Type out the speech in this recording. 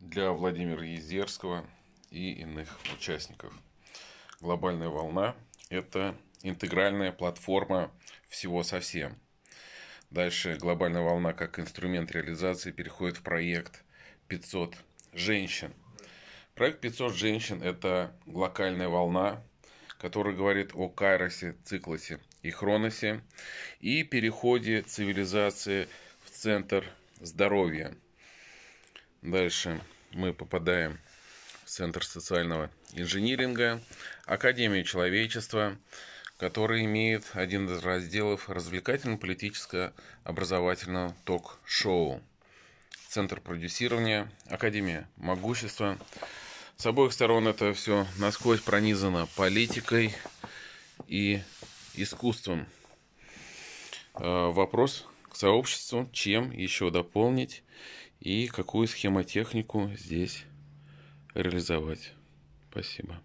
для Владимира Езерского и иных участников. Глобальная волна – это интегральная платформа всего со всем. Дальше глобальная волна как инструмент реализации переходит в проект 500 женщин. Проект 500 женщин – это локальная волна, которая говорит о Кайросе, Циклосе и Хроносе и переходе цивилизации в центр здоровья – Дальше мы попадаем в Центр социального инжиниринга, Академию человечества, который имеет один из разделов развлекательно-политическое образовательного ток-шоу. Центр продюсирования, Академия могущества. С обоих сторон это все насквозь пронизано политикой и искусством. Э, вопрос к сообществу, чем еще дополнить и какую схемотехнику здесь реализовать. Спасибо.